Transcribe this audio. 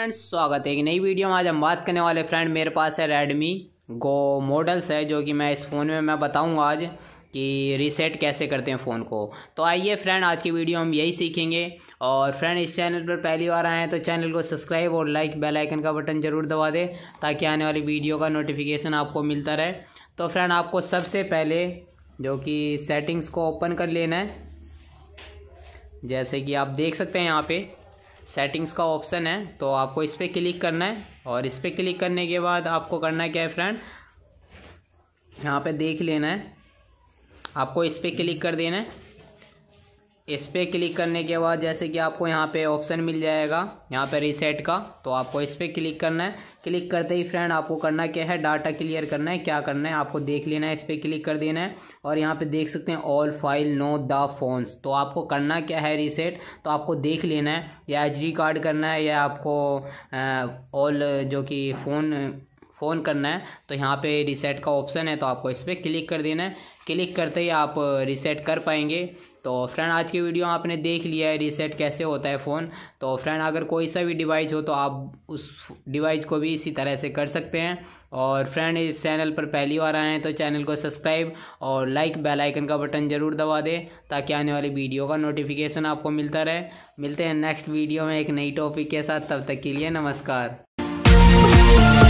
friends स्वागत है एक नई वीडियो में आज हम बात करने वाले फ्रेंड मेरे पास है रेडमी गो मॉडल्स है जो कि मैं इस फ़ोन में मैं बताऊंगा आज कि रीसेट कैसे करते हैं फ़ोन को तो आइए फ्रेंड आज की वीडियो हम यही सीखेंगे और फ्रेंड इस चैनल पर पहली बार आए हैं तो चैनल को सब्सक्राइब और लाइक बेल आइकन का बटन ज़रूर दबा दें ताकि आने वाली वीडियो का नोटिफिकेशन आपको मिलता रहे तो फ्रेंड आपको सबसे पहले जो कि सेटिंग्स को ओपन कर लेना है जैसे कि आप देख सकते हैं यहाँ पर सेटिंग्स का ऑप्शन है तो आपको इस पर क्लिक करना है और इस पर क्लिक करने के बाद आपको करना क्या है फ्रेंड यहाँ पे देख लेना है आपको इस पर क्लिक कर देना है इस पर क्लिक करने के बाद जैसे कि आपको यहाँ पे ऑप्शन मिल जाएगा यहाँ पे रीसेट का तो आपको इस पर क्लिक करना है क्लिक करते ही फ्रेंड आपको करना क्या है डाटा क्लियर करना है क्या करना है आपको देख लेना है इस पर क्लिक कर देना है और यहाँ पे देख सकते हैं all file no the phones तो आपको करना क्या है रीसेट तो आपको देख लेना है या एच कार्ड करना है या आपको ऑल जो कि फ़ोन फ़ोन करना है तो यहाँ पे रीसेट का ऑप्शन है तो आपको इस पर क्लिक कर देना है क्लिक करते ही आप रीसेट uh, कर पाएंगे तो फ्रेंड आज की वीडियो आपने देख लिया है रीसेट कैसे होता है फ़ोन तो फ्रेंड अगर कोई सा भी डिवाइस हो तो आप उस डिवाइस को भी इसी तरह से कर सकते हैं और फ्रेंड इस चैनल पर पहली बार आए हैं तो चैनल को सब्सक्राइब और लाइक बेल आइकन का बटन ज़रूर दबा दें ताकि आने वाली वीडियो का नोटिफिकेशन आपको मिलता रहे मिलते हैं नेक्स्ट वीडियो में एक नई टॉपिक के साथ तब तक के लिए नमस्कार